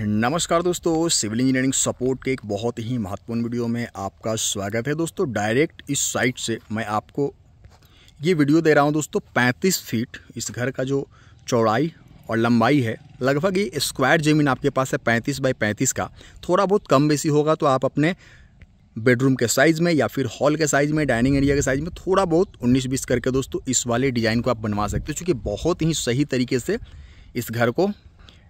नमस्कार दोस्तों civil engineering support के एक बहुत ही महत्वपूर्ण वीडियो में आपका स्वागत है दोस्तों डायरेक्ट इस साइट से मैं आपको ये वीडियो दे रहा हूँ दोस्तों 35 फीट इस घर का जो चौड़ाई और लंबाई है लगभग ये स्क्वायर ज़मीन आपके पास है 35 बाई 35 का थोड़ा बहुत कम बेसी होगा तो आप अपने बेडरूम के साइज़ में या फिर हॉल के साइज़ में डाइनिंग एरिया के साइज़ में थोड़ा बहुत 19 बीस करके दोस्तों इस वाले डिज़ाइन को आप बनवा सकते हो चूँकि बहुत ही सही तरीके से इस घर को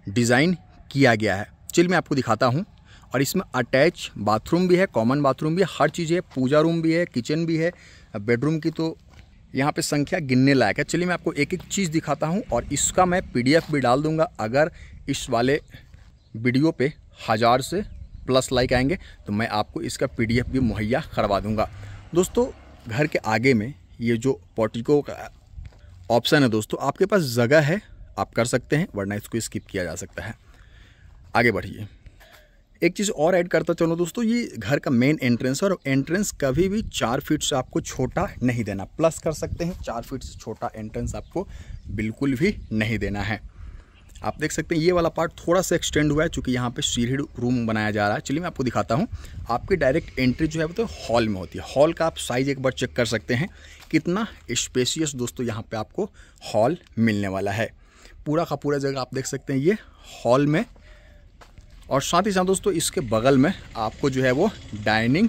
डिज़ाइन किया गया है चिल मैं आपको दिखाता हूँ और इसमें अटैच बाथरूम भी है कॉमन बाथरूम भी है हर चीज़ है पूजा रूम भी है किचन भी है बेडरूम की तो यहाँ पे संख्या गिनने लायक है चलिए मैं आपको एक एक चीज़ दिखाता हूँ और इसका मैं पीडीएफ भी डाल दूँगा अगर इस वाले वीडियो पे हज़ार से प्लस लाइक आएंगे तो मैं आपको इसका पीडीएफ भी मुहैया करवा दूँगा दोस्तों घर के आगे में ये जो पोटिको का ऑप्शन है दोस्तों आपके पास जगह है आप कर सकते हैं वरना इसको स्किप किया जा सकता है आगे बढ़िए एक चीज़ और ऐड करता चलो दोस्तों ये घर का मेन एंट्रेंस है और एंट्रेंस कभी भी चार फीट से आपको छोटा नहीं देना प्लस कर सकते हैं चार फीट से छोटा एंट्रेंस आपको बिल्कुल भी नहीं देना है आप देख सकते हैं ये वाला पार्ट थोड़ा सा एक्सटेंड हुआ है चूँकि यहाँ पे सीढ़ी रूम बनाया जा रहा है चलिए मैं आपको दिखाता हूँ आपकी डायरेक्ट एंट्री जो है वो तो हॉल में होती है हॉल का आप साइज़ एक बार चेक कर सकते हैं कितना स्पेसियस दोस्तों यहाँ पर आपको हॉल मिलने वाला है पूरा का पूरा जगह आप देख सकते हैं ये हॉल में और साथ ही साथ दोस्तों इसके बगल में आपको जो है वो डाइनिंग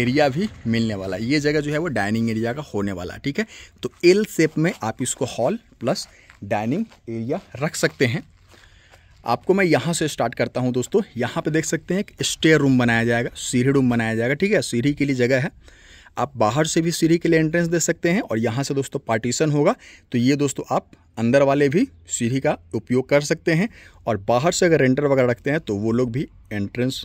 एरिया भी मिलने वाला है ये जगह जो है वो डाइनिंग एरिया का होने वाला है ठीक है तो एल सेप में आप इसको हॉल प्लस डाइनिंग एरिया रख सकते हैं आपको मैं यहाँ से स्टार्ट करता हूँ दोस्तों यहाँ पे देख सकते हैं एक स्टेयर रूम बनाया जाएगा सीढ़ी रूम बनाया जाएगा ठीक है सीढ़ी के लिए जगह है आप बाहर से भी सीढ़ी के लिए एंट्रेंस दे सकते हैं और यहाँ से दोस्तों पार्टीशन होगा तो ये दोस्तों आप अंदर वाले भी सीढ़ी का उपयोग कर सकते हैं और बाहर से अगर एंटर वगैरह रखते हैं तो वो लोग भी एंट्रेंस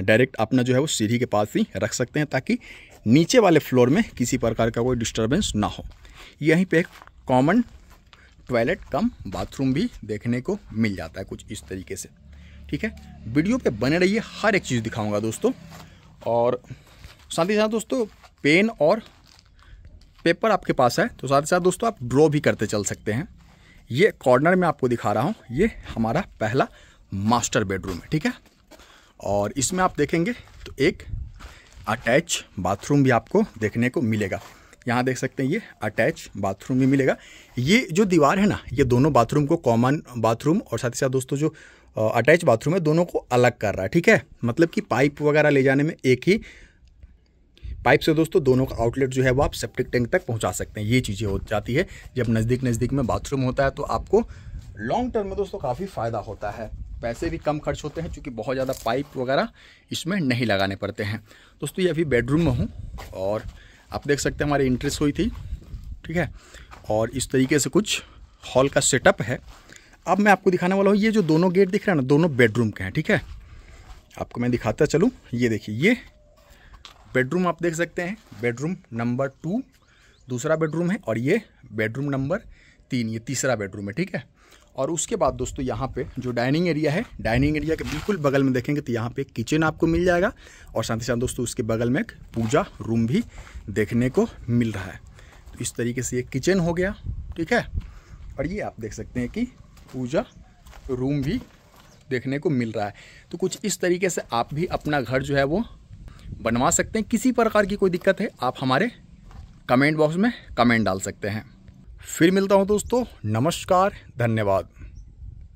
डायरेक्ट अपना जो है वो सीढ़ी के पास ही रख सकते हैं ताकि नीचे वाले फ्लोर में किसी प्रकार का कोई डिस्टर्बेंस ना हो यहीं पे एक कॉमन टॉयलेट कम बाथरूम भी देखने को मिल जाता है कुछ इस तरीके से ठीक है वीडियो पे बने रहिए हर एक चीज़ दिखाऊंगा दोस्तों और साथ ही साथ दोस्तों पेन और पेपर आपके पास है तो साथ ही साथ दोस्तों आप ड्रॉ भी करते चल सकते हैं ये कॉर्नर में आपको दिखा रहा हूँ ये हमारा पहला मास्टर बेडरूम है ठीक है और इसमें आप देखेंगे तो एक अटैच बाथरूम भी आपको देखने को मिलेगा यहाँ देख सकते हैं ये अटैच बाथरूम भी मिलेगा ये जो दीवार है ना ये दोनों बाथरूम को कॉमन बाथरूम और साथ ही साथ दोस्तों जो अटैच बाथरूम है दोनों को अलग कर रहा है ठीक है मतलब कि पाइप वगैरह ले जाने में एक ही पाइप से दोस्तों दोनों का आउटलेट जो है वो आप सेप्टिक टैंक तक पहुँचा सकते हैं ये चीज़ें हो जाती है जब नज़दीक नज़दीक में बाथरूम होता है तो आपको लॉन्ग टर्म में दोस्तों काफ़ी फ़ायदा होता है पैसे भी कम खर्च होते हैं क्योंकि बहुत ज़्यादा पाइप वगैरह इसमें नहीं लगाने पड़ते हैं दोस्तों ये अभी बेडरूम में हूँ और आप देख सकते हैं हमारी इंट्रेस हुई थी ठीक है और इस तरीके से कुछ हॉल का सेटअप है अब मैं आपको दिखाने वाला हूँ ये जो दोनों गेट दिख रहे हैं ना दोनों बेडरूम के हैं ठीक है आपको मैं दिखाता चलूँ ये देखिए ये बेडरूम आप देख सकते हैं बेडरूम नंबर टू दूसरा बेडरूम है और ये बेडरूम नंबर तीन ये तीसरा बेडरूम है ठीक है और उसके बाद दोस्तों यहाँ पे जो डाइनिंग एरिया है डाइनिंग एरिया के बिल्कुल बगल में देखेंगे तो यहाँ पे किचन आपको मिल जाएगा और साथ ही साथ दोस्तों उसके बगल में एक पूजा रूम भी देखने को मिल रहा है तो इस तरीके से ये किचन हो गया ठीक है और ये आप देख सकते हैं कि पूजा रूम भी देखने को मिल रहा है तो कुछ इस तरीके से आप भी अपना घर जो है वो बनवा सकते हैं किसी प्रकार की कोई दिक्कत है आप हमारे कमेंट बॉक्स में कमेंट डाल सकते हैं फिर मिलता हूँ दोस्तों नमस्कार धन्यवाद